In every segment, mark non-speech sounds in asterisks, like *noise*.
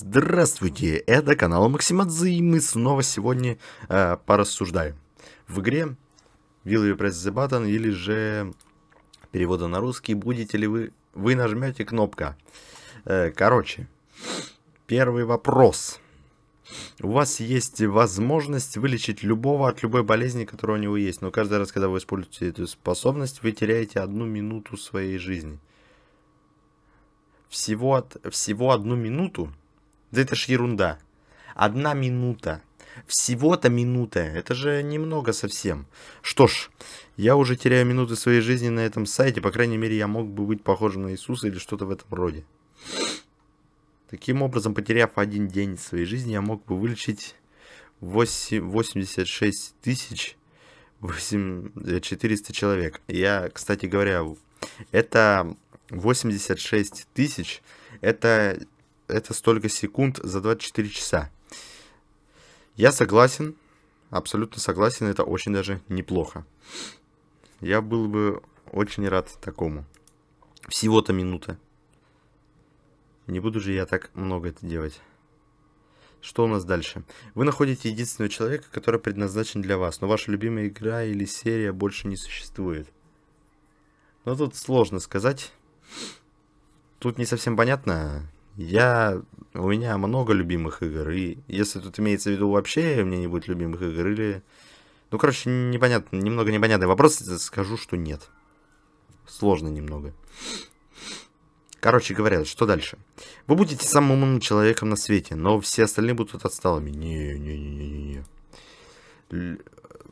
Здравствуйте, это канал Максимадзе, и мы снова сегодня э, порассуждаем. В игре Will you press the button, или же перевода на русский, будете ли вы... Вы нажмете кнопка. Э, короче, первый вопрос у вас есть возможность вылечить любого от любой болезни, которая у него есть. Но каждый раз, когда вы используете эту способность, вы теряете одну минуту своей жизни. Всего, от, всего одну минуту? Да это ж ерунда. Одна минута. Всего-то минута. Это же немного совсем. Что ж, я уже теряю минуты своей жизни на этом сайте. По крайней мере, я мог бы быть похожим на Иисуса или что-то в этом роде. Таким образом, потеряв один день своей жизни, я мог бы вылечить 8, 86 тысяч 8, 400 э, человек. Я, кстати говоря, это 86 тысяч, это, это столько секунд за 24 часа. Я согласен, абсолютно согласен, это очень даже неплохо. Я был бы очень рад такому. Всего-то минута. Не буду же я так много это делать. Что у нас дальше? Вы находите единственного человека, который предназначен для вас, но ваша любимая игра или серия больше не существует. Но тут сложно сказать. Тут не совсем понятно. Я... У меня много любимых игр, и если тут имеется в виду вообще у меня не будет любимых игр, или... Ну, короче, непонятно, немного непонятный вопрос, скажу, что нет. Сложно немного. Короче говоря, что дальше? Вы будете самым умным человеком на свете, но все остальные будут отсталыми. Не-не-не-не-не.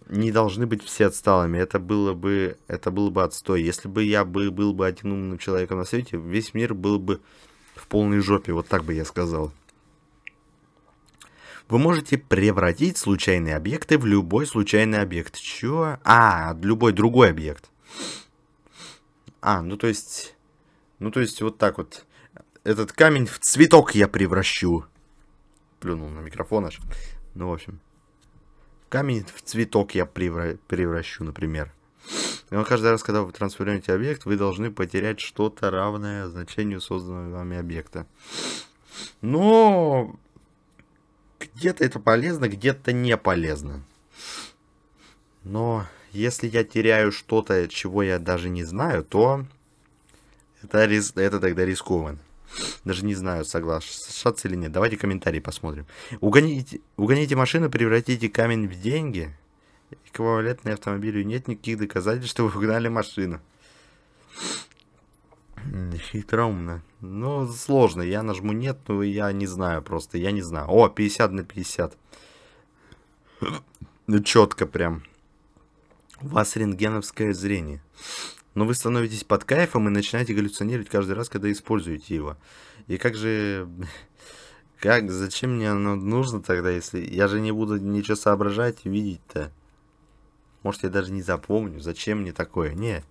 Не должны быть все отсталыми. Это было бы, это было бы отстой. Если бы я был был бы один умным человеком на свете, весь мир был бы в полной жопе. Вот так бы я сказал. Вы можете превратить случайные объекты в любой случайный объект. Чё? А, любой другой объект. А, ну то есть ну, то есть, вот так вот. Этот камень в цветок я превращу. Плюнул на микрофон аж. Ну, в общем. Камень в цветок я превра превращу, например. Но каждый раз, когда вы трансформируете объект, вы должны потерять что-то равное значению созданного вами объекта. Но где-то это полезно, где-то не полезно. Но если я теряю что-то, чего я даже не знаю, то это, рис... это тогда рискованно. Даже не знаю, соглашаться или нет. Давайте комментарии посмотрим. Угоните, угоните машину, превратите камень в деньги. Эквивалентной автомобилю нет никаких доказательств, что вы угнали машину. Хитроумно. Ну, сложно. Я нажму нет, но ну, я не знаю просто. Я не знаю. О, 50 на 50. Ну, четко прям. У вас рентгеновское зрение но вы становитесь под кайфом и начинаете галлюцинировать каждый раз, когда используете его. И как же... *laughs* Как? Зачем мне оно нужно тогда, если... Я же не буду ничего соображать, видеть-то. Может, я даже не запомню, зачем мне такое. Не.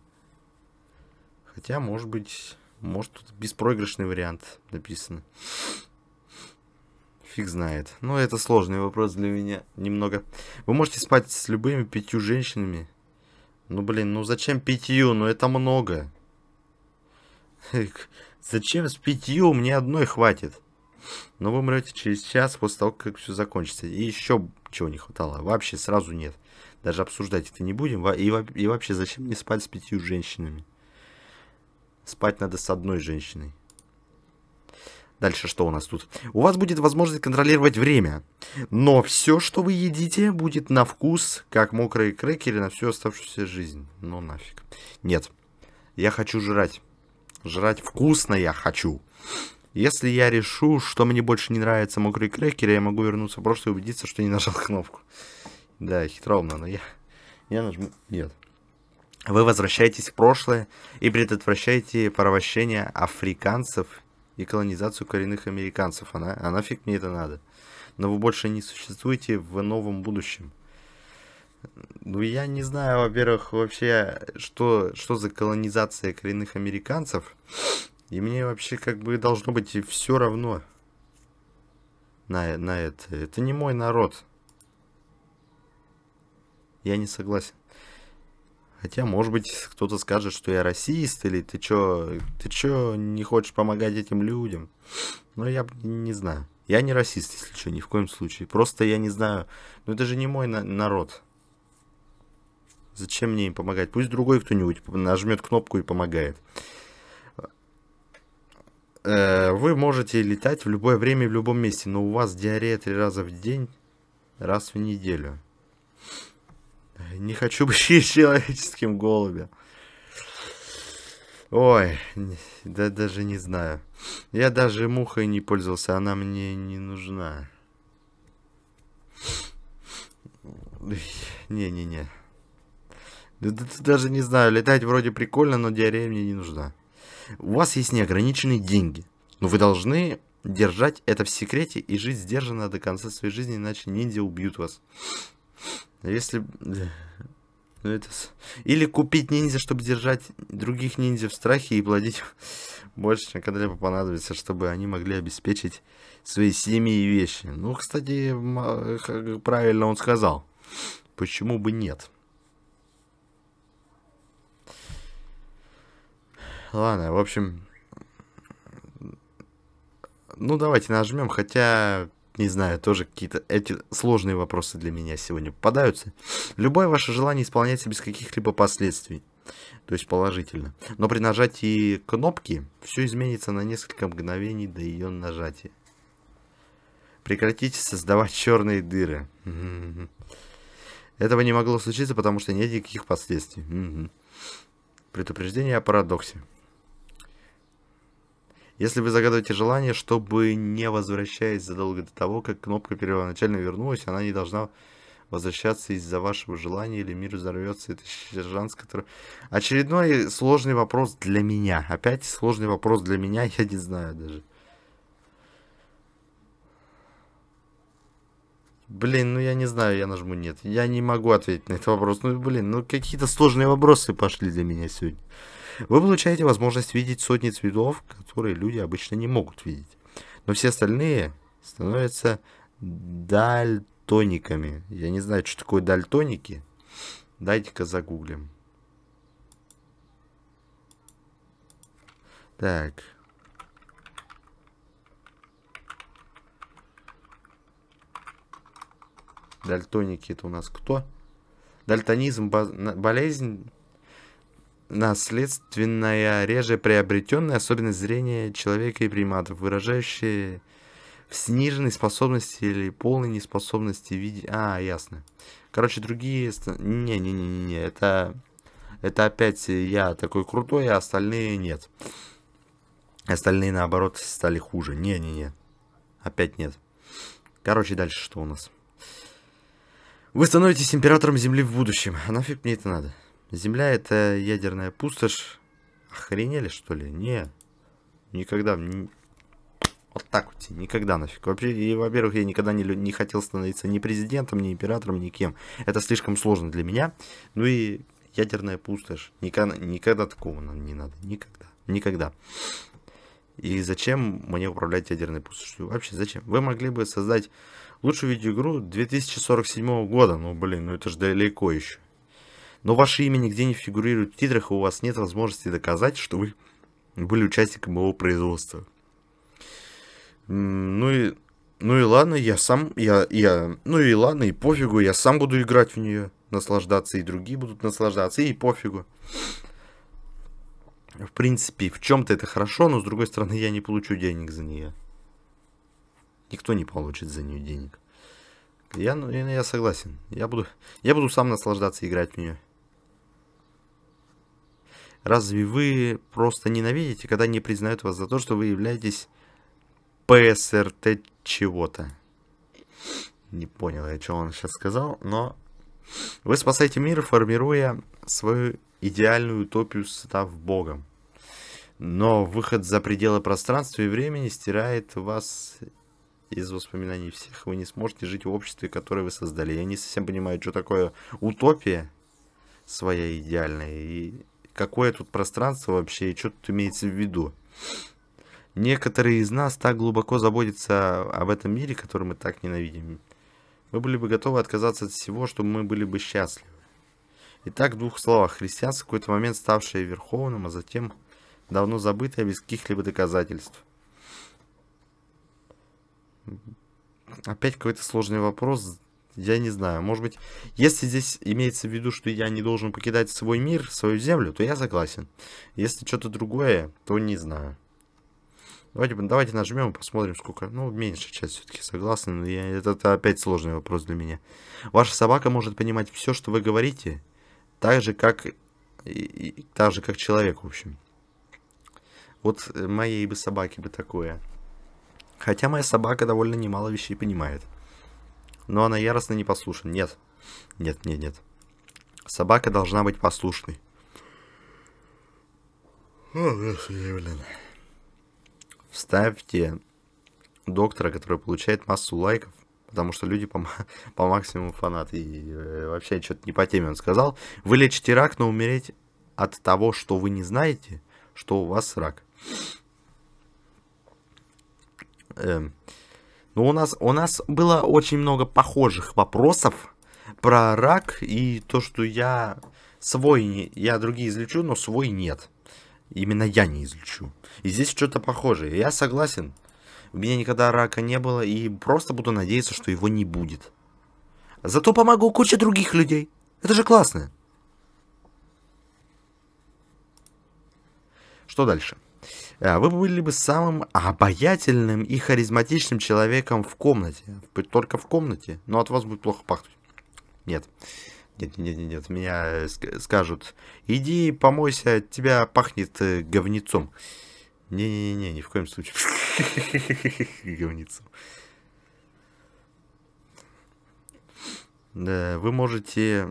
Хотя, может быть... Может, тут беспроигрышный вариант написано. Фиг знает. Но это сложный вопрос для меня немного. Вы можете спать с любыми пятью женщинами ну, блин, ну зачем пятью? Ну, это много. Зачем с пятью? Мне одной хватит. Но ну, вы умрете через час после того, как все закончится. И еще чего не хватало. Вообще сразу нет. Даже обсуждать это не будем. И, вообще, зачем мне спать с пятью женщинами? Спать надо с одной женщиной. Дальше что у нас тут? У вас будет возможность контролировать время. Но все, что вы едите, будет на вкус, как мокрые крекеры на всю оставшуюся жизнь. Ну нафиг. Нет. Я хочу жрать. Жрать вкусно я хочу. Если я решу, что мне больше не нравятся мокрые крекеры, я могу вернуться в прошлое и убедиться, что не нажал *laughs* кнопку. Да, хитроумно, но я... Я нажму... Нет. Вы возвращаетесь в прошлое и предотвращаете порабощение африканцев и колонизацию коренных американцев. Она, а нафиг мне это надо? Но вы больше не существуете в новом будущем. Ну, я не знаю, во-первых, вообще, что, что за колонизация коренных американцев. И мне вообще как бы должно быть все равно на, на это. Это не мой народ. Я не согласен. Хотя, может быть, кто-то скажет, что я расист, или ты чё, ты чё не хочешь помогать этим людям? Но ну, я не знаю. Я не расист, если что, ни в коем случае. Просто я не знаю. Ну это же не мой на народ. Зачем мне им помогать? Пусть другой кто-нибудь нажмет кнопку и помогает. Э, вы можете летать в любое время и в любом месте, но у вас диарея три раза в день, раз в неделю. Не хочу быть *laughs* человеческим голубем. Ой, да даже не знаю. Я даже мухой не пользовался, она мне не нужна. Не-не-не. Да, да, даже не знаю, летать вроде прикольно, но диарея мне не нужна. У вас есть неограниченные деньги, но вы должны держать это в секрете и жить сдержанно до конца своей жизни, иначе ниндзя убьют вас. Если... Ну это... Или купить ниндзя, чтобы держать других ниндзя в страхе и плодить *laughs* больше, чем когда-либо понадобится, чтобы они могли обеспечить свои семьи и вещи. Ну, кстати, правильно он сказал. Почему бы нет? Ладно, в общем... Ну, давайте нажмем, хотя не знаю, тоже какие-то эти сложные вопросы для меня сегодня попадаются. Любое ваше желание исполняется без каких-либо последствий, то есть положительно. Но при нажатии кнопки все изменится на несколько мгновений до ее нажатия. Прекратите создавать *laughs* черные дыры. Этого не могло случиться, потому что нет никаких последствий. Предупреждение о парадоксе. Если вы загадываете желание, чтобы не возвращаясь задолго до того, как кнопка первоначально вернулась, она не должна возвращаться из-за вашего желания или мир взорвется. Это сержант, который... Очередной сложный вопрос для меня. Опять сложный вопрос для меня, *laughs* я не знаю даже. Блин, ну я не знаю, я нажму нет. Я не могу ответить на этот вопрос. Ну блин, ну какие-то сложные вопросы пошли для меня сегодня. Вы получаете возможность видеть сотни цветов, которые люди обычно не могут видеть. Но все остальные становятся дальтониками. Я не знаю, что такое дальтоники. Дайте-ка загуглим. Так. Дальтоники это у нас кто? Дальтонизм, болезнь наследственная, реже приобретенная особенность зрения человека и приматов, выражающая в сниженной способности или полной неспособности видеть... А, ясно. Короче, другие... Не-не-не-не, это... Это опять я такой крутой, а остальные нет. Остальные, наоборот, стали хуже. Не-не-не. Опять нет. Короче, дальше что у нас? Вы становитесь императором Земли в будущем. А нафиг мне это надо? Земля это ядерная пустошь. Охренели, что ли? Не. Никогда. Вот так вот. Никогда нафиг. Вообще, и, во-первых, я никогда не, не хотел становиться ни президентом, ни императором, ни кем. Это слишком сложно для меня. Ну и ядерная пустошь. Никогда, никогда такого нам не надо. Никогда. Никогда. И зачем мне управлять ядерной пустошью? Вообще, зачем? Вы могли бы создать лучшую видеоигру 2047 года. Ну, блин, ну это же далеко еще но ваше имя нигде не фигурирует в титрах, и у вас нет возможности доказать, что вы были участником его производства. Ну и, ну и ладно, я сам, я, я, ну и ладно, и пофигу, я сам буду играть в нее, наслаждаться, и другие будут наслаждаться, и пофигу. В принципе, в чем-то это хорошо, но с другой стороны, я не получу денег за нее. Никто не получит за нее денег. Я, ну я согласен. Я буду, я буду сам наслаждаться играть в нее. Разве вы просто ненавидите, когда не признают вас за то, что вы являетесь ПСРТ чего-то? Не понял я, что он сейчас сказал, но... Вы спасаете мир, формируя свою идеальную утопию, став Богом. Но выход за пределы пространства и времени стирает вас из воспоминаний всех. Вы не сможете жить в обществе, которое вы создали. Я не совсем понимаю, что такое утопия своя идеальная и Какое тут пространство вообще и что тут имеется в виду? Некоторые из нас так глубоко заботятся об этом мире, который мы так ненавидим. Мы были бы готовы отказаться от всего, чтобы мы были бы счастливы. Итак, в двух словах, христианство в какой-то момент ставшее верховным, а затем давно забытое без каких-либо доказательств. Опять какой-то сложный вопрос, я не знаю, может быть, если здесь имеется в виду, что я не должен покидать свой мир, свою землю, то я согласен. Если что-то другое, то не знаю. Давайте, давайте нажмем и посмотрим, сколько... Ну, меньшая часть все-таки согласна, но я, это, это опять сложный вопрос для меня. Ваша собака может понимать все, что вы говорите, так же, как, и, и, так же, как человек, в общем. Вот э, моей бы собаке бы такое. Хотя моя собака довольно немало вещей понимает но она яростно не послушна. Нет. Нет, нет, нет. Собака должна быть послушной. Вставьте доктора, который получает массу лайков, потому что люди по, *laughs* по максимуму фанаты. И э, вообще что-то не по теме он сказал. Вы рак, но умереть от того, что вы не знаете, что у вас рак. Эм, но у нас, у нас было очень много похожих вопросов про рак и то, что я свой, я другие излечу, но свой нет. Именно я не излечу. И здесь что-то похожее. Я согласен. У меня никогда рака не было, и просто буду надеяться, что его не будет. Зато помогу куче других людей. Это же классно. Что дальше? А, вы были бы самым обаятельным и харизматичным человеком в комнате. Только в комнате, но от вас будет плохо пахнуть. Нет. Нет, нет, нет, нет. Меня э, скажут, иди помойся, от тебя пахнет э, говнецом. Не-не-не, ни в коем случае. *laughs* Говнецом. Вы можете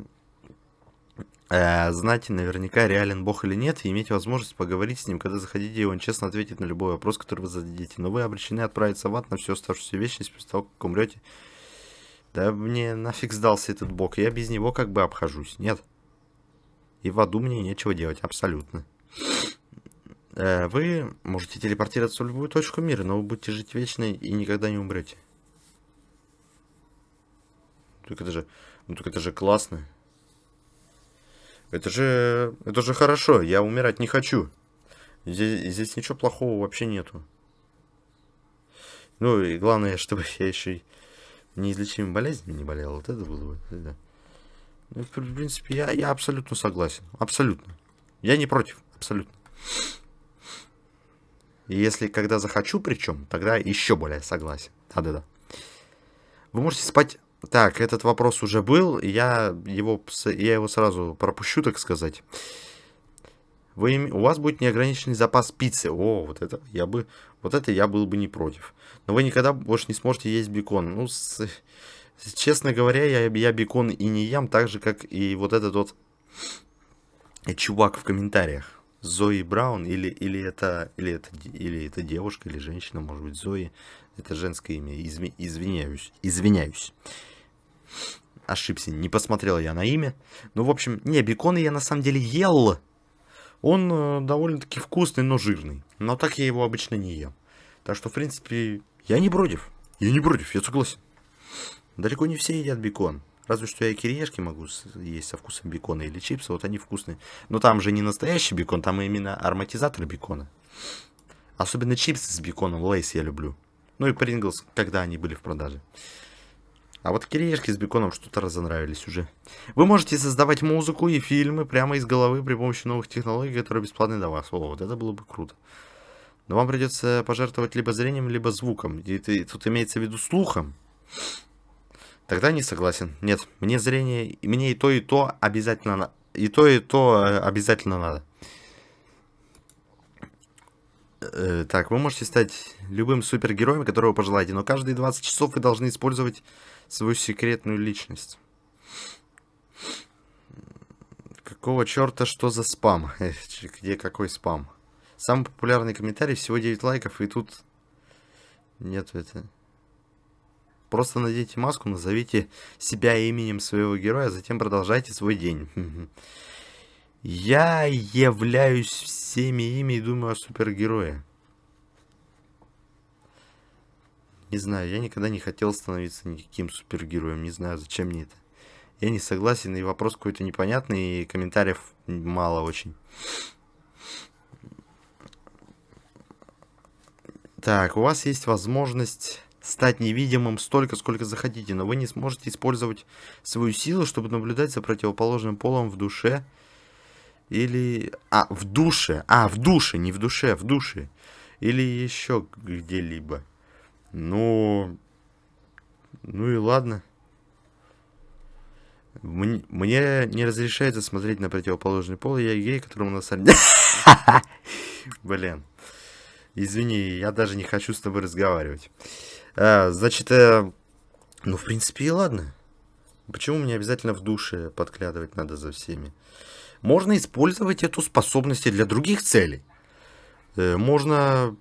э, знать наверняка, реален бог или нет, и иметь возможность поговорить с ним, когда заходите, и он честно ответит на любой вопрос, который вы зададите. Но вы обречены отправиться в ад на всю оставшуюся вечность после того, как умрете. Да мне нафиг сдался этот бог, я без него как бы обхожусь, нет. И в аду мне нечего делать, абсолютно. Э, вы можете телепортироваться в любую точку мира, но вы будете жить вечно и никогда не умрете. Только это же, ну так это же классно. Это же, это же хорошо, я умирать не хочу. Здесь, здесь ничего плохого вообще нету. Ну и главное, *laughs* чтобы я еще неизлечимой болезнью не болел. Вот это было бы. Да. Ну, в принципе, я, я абсолютно согласен. Абсолютно. Я не против. Абсолютно. И если когда захочу, причем, тогда еще более согласен. Да-да-да. Вы можете спать так, этот вопрос уже был, я его, я его сразу пропущу, так сказать. Вы, у вас будет неограниченный запас пиццы. О, вот это я бы, вот это я был бы не против. Но вы никогда больше не сможете есть бекон. Ну, с, честно говоря, я, я бекон и не ем, так же, как и вот этот вот чувак в комментариях. Зои Браун или, или, это, или, это, или это девушка, или женщина, может быть, Зои. Это женское имя, Изв, извиняюсь, извиняюсь ошибся, не посмотрел я на имя. Ну, в общем, не, беконы я на самом деле ел. Он э, довольно-таки вкусный, но жирный. Но так я его обычно не ем. Так что, в принципе, я не против. Я не против, я согласен. Далеко не все едят бекон. Разве что я и кириешки могу есть со вкусом бекона или чипсы, вот они вкусные. Но там же не настоящий бекон, там именно ароматизатор бекона. Особенно чипсы с беконом Лейс я люблю. Ну и Принглс, когда они были в продаже. А вот кириешки с беконом что-то разонравились уже. Вы можете создавать музыку и фильмы прямо из головы при помощи новых технологий, которые бесплатны для вас. О, вот это было бы круто. Но вам придется пожертвовать либо зрением, либо звуком. И ты, тут имеется в виду слухом. Тогда не согласен. Нет, мне зрение, мне и то, и то обязательно надо. И то, и то э, обязательно надо. Э, так, вы можете стать любым супергероем, которого пожелаете, но каждые 20 часов вы должны использовать свою секретную личность. Какого черта, что за спам? Э, где какой спам? Самый популярный комментарий, всего 9 лайков, и тут... нет. это... Просто наденьте маску, назовите себя именем своего героя, а затем продолжайте свой день. Я являюсь всеми ими и думаю о супергерое. Не знаю, я никогда не хотел становиться никаким супергероем. Не знаю, зачем мне это. Я не согласен, и вопрос какой-то непонятный, и комментариев мало очень. Так, у вас есть возможность стать невидимым столько, сколько захотите, но вы не сможете использовать свою силу, чтобы наблюдать за противоположным полом в душе, или... А, в душе. А, в душе, не в душе, а в душе. Или еще где-либо. Ну... Ну и ладно. Мне, не разрешается смотреть на противоположный пол, я гей, которому на самом деле... *laughs* Блин. Извини, я даже не хочу с тобой разговаривать. А, значит, э, ну, в принципе, и ладно. Почему мне обязательно в душе подглядывать надо за всеми? можно использовать эту способность для других целей. Э, можно,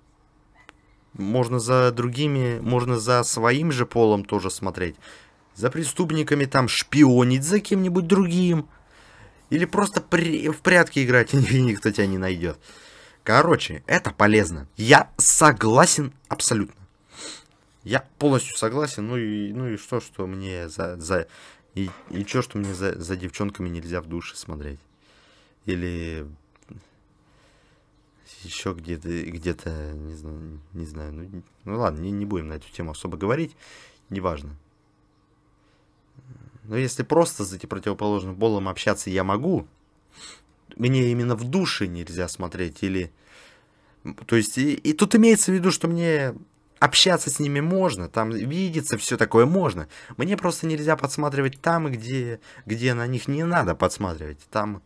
можно за другими, можно за своим же полом тоже смотреть. За преступниками там шпионить, за кем-нибудь другим. Или просто при, в прятки играть, *laughs* и никто тебя не найдет. Короче, это полезно. Я согласен абсолютно. Я полностью согласен. Ну и, ну и что, что мне за... за и, и что, что мне за, за девчонками нельзя в душе смотреть? или еще где-то, где-то не знаю, не знаю ну, ну ладно, не, не будем на эту тему особо говорить, неважно. Но если просто с этим противоположным полом общаться я могу, мне именно в душе нельзя смотреть, или... То есть, и, и тут имеется в виду, что мне общаться с ними можно, там видеться, все такое можно. Мне просто нельзя подсматривать там, где, где на них не надо подсматривать. Там,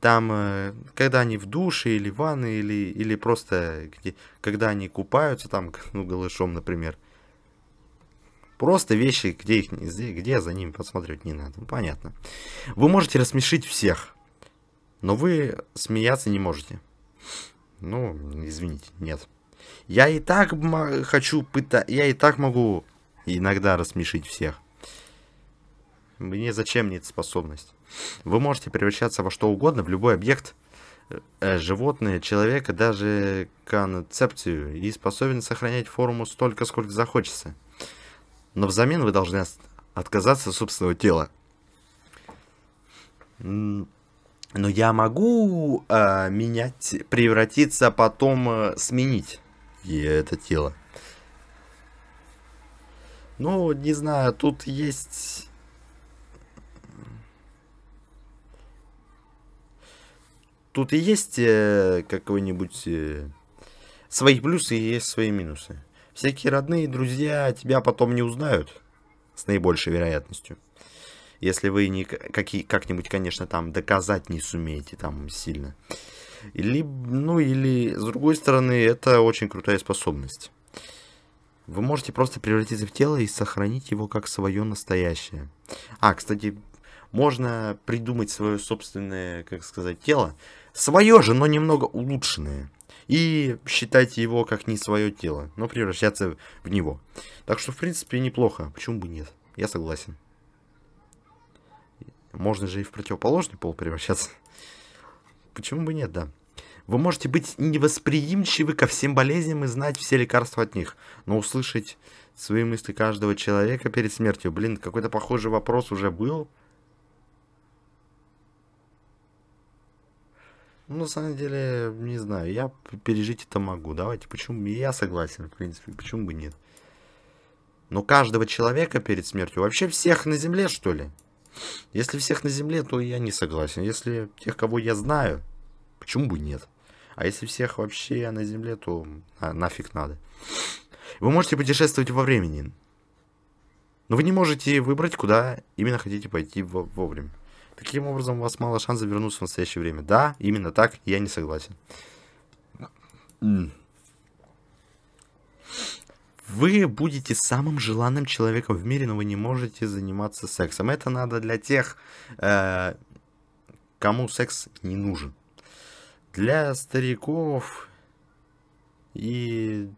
там, э, когда они в душе или в ванной, или, или просто где, когда они купаются там, ну, голышом, например. Просто вещи, где их где за ними подсматривать не надо. Ну, понятно. Вы можете рассмешить всех, но вы смеяться не можете. Ну, извините, нет. Я и так хочу пытать, я и так могу иногда рассмешить всех. Мне зачем мне эта способность? Вы можете превращаться во что угодно, в любой объект, э, животное, человека, даже концепцию, и способен сохранять форму столько, сколько захочется. Но взамен вы должны отказаться от собственного тела. Но я могу э, менять, превратиться, потом э, сменить и это тело. Ну, не знаю, тут есть Тут и есть э, какой-нибудь... Э, свои плюсы и есть свои минусы. Всякие родные друзья тебя потом не узнают с наибольшей вероятностью. Если вы не как-нибудь, конечно, там доказать не сумеете там сильно. Или, ну или, с другой стороны, это очень крутая способность. Вы можете просто превратиться в тело и сохранить его как свое настоящее. А, кстати, можно придумать свое собственное, как сказать, тело, свое же, но немного улучшенное, и считать его как не свое тело, но превращаться в него. Так что, в принципе, неплохо, почему бы нет, я согласен. Можно же и в противоположный пол превращаться. Почему бы нет, да. Вы можете быть невосприимчивы ко всем болезням и знать все лекарства от них, но услышать свои мысли каждого человека перед смертью. Блин, какой-то похожий вопрос уже был Ну, на самом деле, не знаю, я пережить это могу. Давайте, почему? Я согласен, в принципе, почему бы нет. Но каждого человека перед смертью, вообще всех на земле, что ли? Если всех на земле, то я не согласен. Если тех, кого я знаю, почему бы нет? А если всех вообще на земле, то на нафиг надо. Вы можете путешествовать во времени. Но вы не можете выбрать, куда именно хотите пойти во вовремя. Таким образом, у вас мало шансов вернуться в настоящее время. Да, именно так, я не согласен. Вы будете самым желанным человеком в мире, но вы не можете заниматься сексом. Это надо для тех, э, кому секс не нужен. Для стариков и...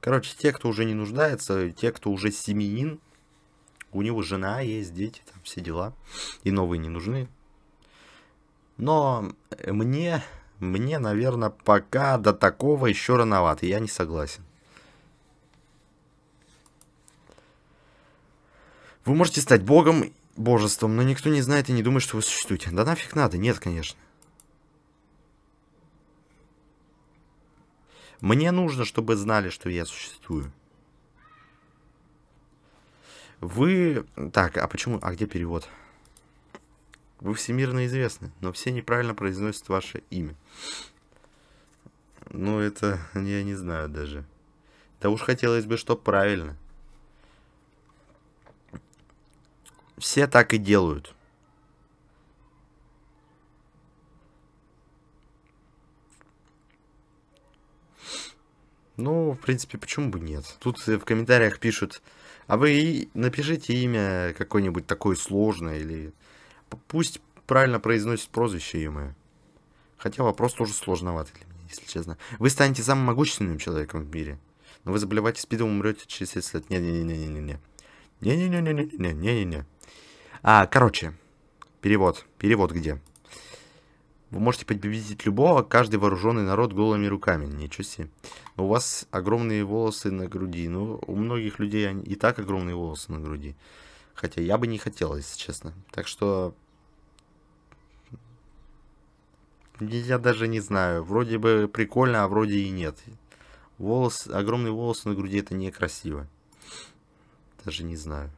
Короче, те, кто уже не нуждается, те, кто уже семенин, у него жена есть, дети, там все дела. И новые не нужны. Но мне, мне, наверное, пока до такого еще рановато. Я не согласен. Вы можете стать богом, божеством, но никто не знает и не думает, что вы существуете. Да нафиг надо? Нет, конечно. Мне нужно, чтобы знали, что я существую. Вы... Так, а почему... А где перевод? Вы всемирно известны, но все неправильно произносят ваше имя. Ну, это... *laughs* Я не знаю даже. Да уж хотелось бы, что правильно. Все так и делают. Ну, в принципе, почему бы нет? Тут э, в комментариях пишут, а вы напишите имя какое-нибудь такое сложное или... Пусть правильно произносит прозвище ее мое. Хотя вопрос тоже сложноватый для меня, если честно. Вы станете самым могущественным человеком в мире. Но вы заболеваете спидом, умрете через 10 лет. Не-не-не-не-не-не. Не-не-не-не-не-не-не-не. А, короче. Перевод. Перевод где? Вы можете победить любого, каждый вооруженный народ голыми руками. Ничего себе. у вас огромные волосы на груди. Ну, у многих людей они и так огромные волосы на груди. Хотя я бы не хотел, если честно. Так что... Я даже не знаю. Вроде бы прикольно, а вроде и нет. Волос, огромные волосы на груди это некрасиво. Даже не знаю.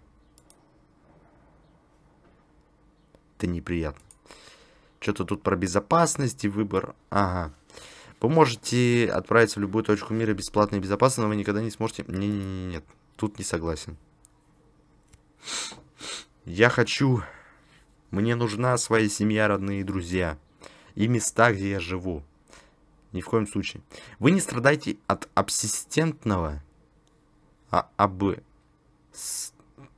Это неприятно. Что-то тут про безопасность и выбор. Ага. Вы можете отправиться в любую точку мира бесплатно и безопасно, но вы никогда не сможете... не не не нет тут не согласен. Я хочу... Мне нужна своя семья, родные друзья. И места, где я живу. Ни в коем случае. Вы не страдайте от абсистентного... А об... А,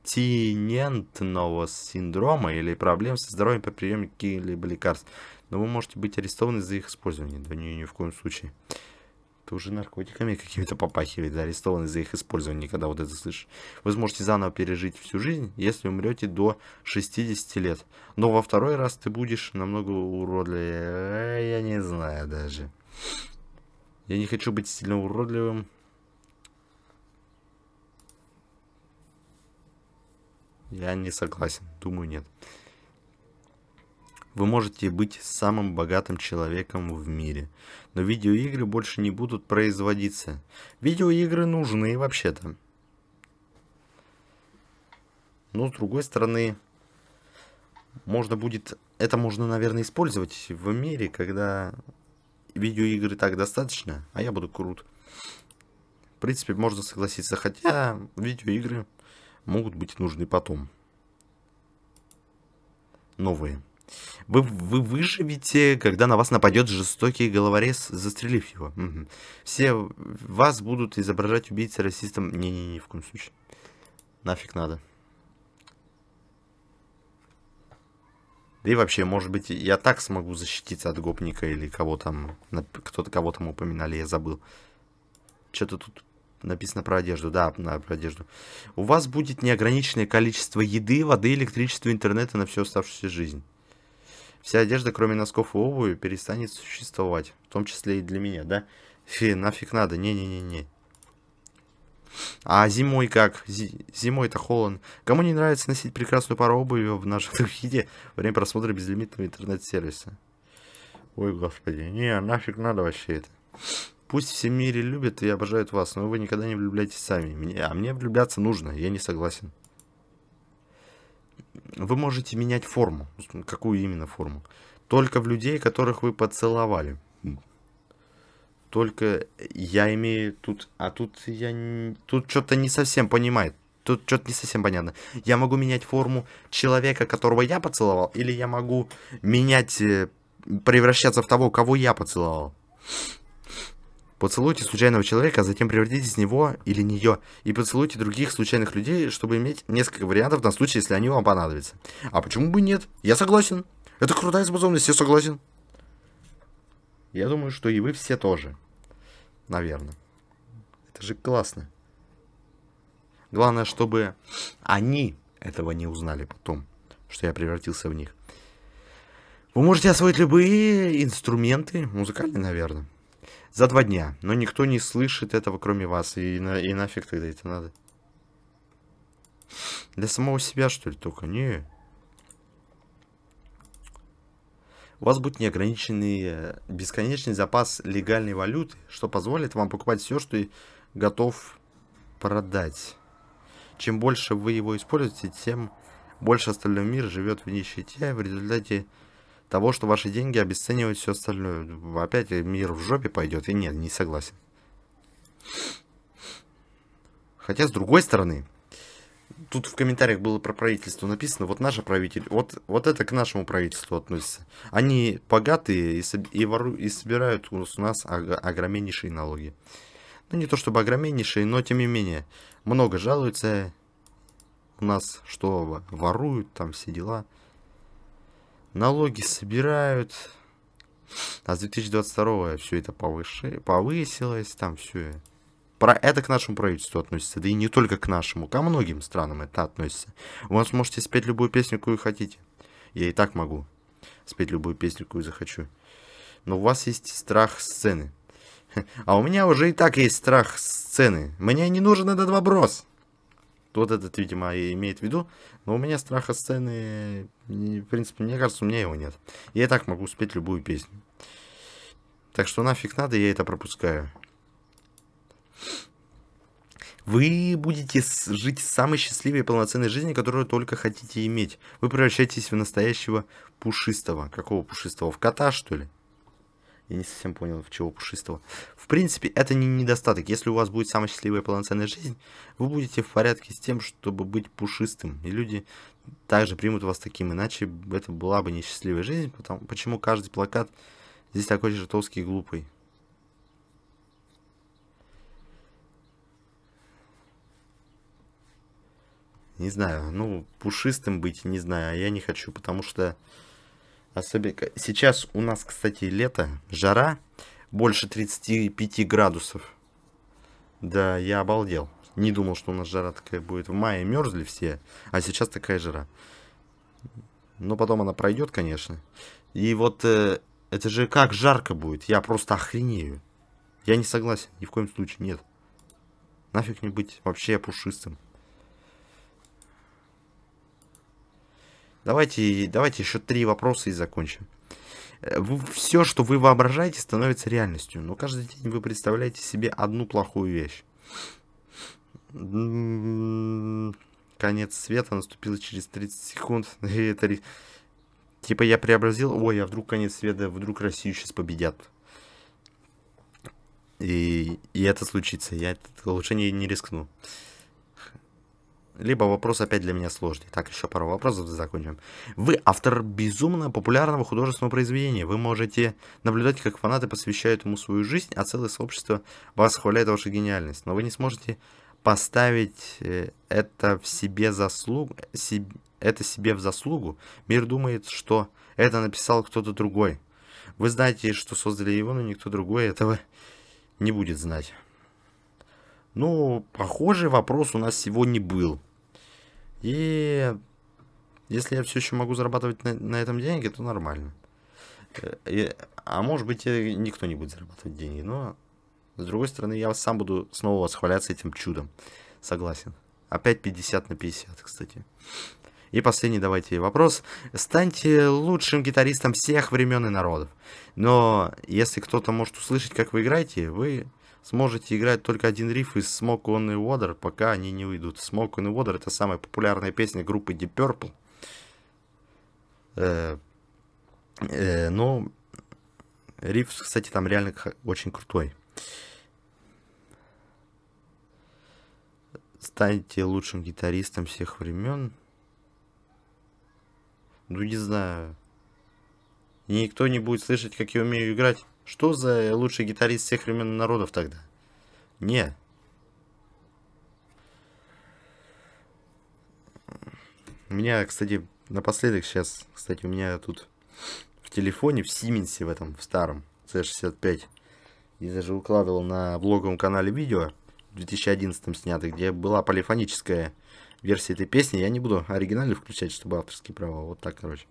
абстинентного синдрома или проблем со здоровьем по приему каких-либо лекарств. Но вы можете быть арестованы за их использование. Да не, ни в коем случае. Ты уже наркотиками какими-то попахивает. Да, арестованы за их использование, когда вот это слышишь. Вы сможете заново пережить всю жизнь, если умрете до 60 лет. Но во второй раз ты будешь намного уродливее. Э, я не знаю даже. Я не хочу быть сильно уродливым. Я не согласен, думаю нет. Вы можете быть самым богатым человеком в мире, но видеоигры больше не будут производиться. Видеоигры нужны вообще-то. Но с другой стороны, можно будет, это можно, наверное, использовать в мире, когда видеоигры так достаточно, а я буду крут. В принципе, можно согласиться, хотя видеоигры могут быть нужны потом. Новые. Вы, вы выживете, когда на вас нападет жестокий головорез, застрелив его. Угу. Все вас будут изображать убийцей расистом. Не-не-не, в коем случае. Нафиг надо. Да и вообще, может быть, я так смогу защититься от гопника или кого там... Кто-то кого там упоминали, я забыл. Что-то тут написано про одежду, да, про одежду. У вас будет неограниченное количество еды, воды, электричества, интернета на всю оставшуюся жизнь. Вся одежда, кроме носков и обуви, перестанет существовать. В том числе и для меня, да? Фи, нафиг надо, не-не-не-не. А зимой как? Зимой-то холодно. Кому не нравится носить прекрасную пару обуви в нашем виде *laughs* во время просмотра безлимитного интернет-сервиса? Ой, господи, не, нафиг надо вообще это. Пусть все в мире любят и обожают вас, но вы никогда не влюбляйтесь сами. Мне, а мне влюбляться нужно, я не согласен. Вы можете менять форму. Какую именно форму? Только в людей, которых вы поцеловали. Только я имею тут... А тут я... Тут что-то не совсем понимает. Тут что-то не совсем понятно. Я могу менять форму человека, которого я поцеловал, или я могу менять... Э, превращаться в того, кого я поцеловал. Поцелуйте случайного человека, а затем превратитесь в него или нее. И поцелуйте других случайных людей, чтобы иметь несколько вариантов на случай, если они вам понадобятся. А почему бы нет? Я согласен. Это крутая способность, я согласен. Я думаю, что и вы все тоже. Наверное. Это же классно. Главное, чтобы они этого не узнали потом, что я превратился в них. Вы можете освоить любые инструменты, музыкальные, наверное за два дня. Но никто не слышит этого, кроме вас. И, на, и нафиг тогда это надо. Для самого себя, что ли, только? Не. У вас будет неограниченный, э, бесконечный запас легальной валюты, что позволит вам покупать все, что и готов продать. Чем больше вы его используете, тем больше остальной мир живет в нищете, а в результате того, что ваши деньги обесценивают все остальное. Опять мир в жопе пойдет. И нет, не согласен. Хотя, с другой стороны, тут в комментариях было про правительство написано, вот наше правительство, вот, вот это к нашему правительству относится. Они богатые и, и, вору, и собирают у нас огромнейшие налоги. Ну, не то чтобы огромнейшие, но тем не менее, много жалуются у нас, что воруют, там все дела налоги собирают. А с 2022 все это повыше, повысилось, там все. Про это к нашему правительству относится, да и не только к нашему, ко многим странам это относится. Вы сможете спеть любую песню, какую хотите. Я и так могу спеть любую песню, какую захочу. Но у вас есть страх сцены. *laughs* А у меня уже и так есть страх сцены. Мне не нужен этот вопрос. Вот этот, видимо, и имеет в виду. Но у меня страха сцены, в принципе, мне кажется, у меня его нет. Я и так могу спеть любую песню. Так что нафиг надо, я это пропускаю. Вы будете жить самой счастливой и полноценной жизнью, которую только хотите иметь. Вы превращаетесь в настоящего пушистого. Какого пушистого? В кота, что ли? Я не совсем понял, в чего пушистого. В принципе, это не недостаток. Если у вас будет самая счастливая полноценная жизнь, вы будете в порядке с тем, чтобы быть пушистым. И люди также примут вас таким, иначе это была бы несчастливая жизнь. Потому, почему каждый плакат здесь такой чертовски глупый? Не знаю, ну, пушистым быть, не знаю, а я не хочу, потому что... Особенно... Сейчас у нас, кстати, лето, жара больше 35 градусов. Да, я обалдел. Не думал, что у нас жара такая будет. В мае мерзли все, а сейчас такая жара. Но потом она пройдет, конечно. И вот э, это же как жарко будет. Я просто охренею. Я не согласен. Ни в коем случае нет. Нафиг не быть вообще пушистым. Давайте, давайте еще три вопроса и закончим. Э, Все, что вы воображаете, становится реальностью, но каждый день вы представляете себе одну плохую вещь. М-м-м, конец света наступил через 30 секунд. *laughs* это... Типа я преобразил, ой, а вдруг конец света, вдруг Россию сейчас победят. И, и это случится, я лучше не, не рискну либо вопрос опять для меня сложный. Так, еще пару вопросов закончим. Вы автор безумно популярного художественного произведения. Вы можете наблюдать, как фанаты посвящают ему свою жизнь, а целое сообщество восхваляет вашу гениальность. Но вы не сможете поставить э, это в себе заслугу, это себе в заслугу. Мир думает, что это написал кто-то другой. Вы знаете, что создали его, но никто другой этого не будет знать. Ну, похожий вопрос у нас сегодня был. И если я все еще могу зарабатывать на, на этом деньги, то нормально. Э, и, а может быть, никто не будет зарабатывать деньги, но с другой стороны, я сам буду снова восхваляться этим чудом. Согласен. Опять 50 на 50, кстати. И последний давайте вопрос. Станьте лучшим гитаристом всех времен и народов. Но если кто-то может услышать, как вы играете, вы сможете играть только один риф из Smoke on the Water, пока они не уйдут. Smoke on the Water это самая популярная песня группы Deep Purple. Э, э, но риф, кстати, там реально очень крутой. Станете лучшим гитаристом всех времен. Ну, не знаю. Никто не будет слышать, как я умею играть. Что за лучший гитарист всех времен народов тогда? Не. У меня, кстати, напоследок сейчас, кстати, у меня тут в телефоне, в Сименсе в этом, в старом, C65, я даже укладывал на блоговом канале видео, в 2011 снято, где была полифоническая версия этой песни. Я не буду оригинально включать, чтобы авторские права. Вот так, короче.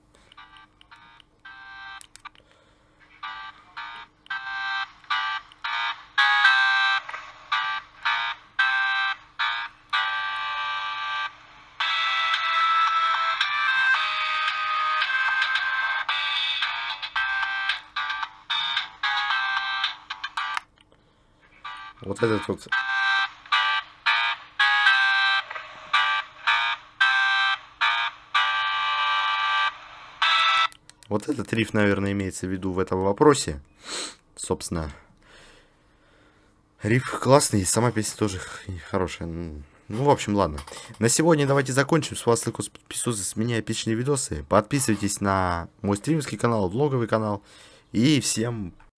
вот этот вот. Вот этот риф, наверное, имеется в виду в этом вопросе. Собственно, риф классный, и сама песня тоже хорошая. Ну, в общем, ладно. На сегодня давайте закончим. С вас Лыкус, подписывайтесь, с меня эпичные видосы. Подписывайтесь на мой стримский канал, влоговый канал. И всем пока.